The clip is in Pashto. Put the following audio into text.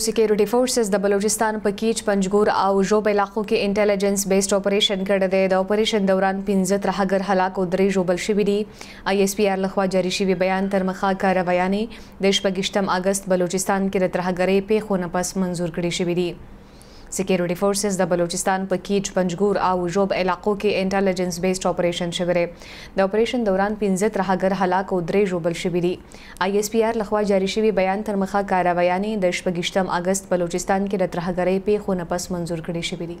سکیورټي فورسز د بلوچستان په کیچ پنجګور او جوب علاقو کې انټيليجنس بیسډ اپریشن کړی دی د اپریشن دوران 15 ترهګر هلاک او درې جوبل شوي دي آی ایس پی آر لخوا جاری شوی بیان تر مخه کاروایانه د شپږشتم اگست بلوچستان کې د ترهګرۍ پیښو نه پس منزور کړی شوی دی سکیورټي فورسز د بلوچستان په کیچ پنجګور او جوب علاقو کې انټيليجنس بیسډ اپریشن شوره د اپریشن دوران 15 ترهګر هلاک او درې جوبل شوي دي آی ایس پی آر لخوا جاری شوی بیان تر مخه کاروایانه د شپږشتم اگست بلوچستان کې د ترهګرۍ پیښو نه پس منزور کړي شوي دي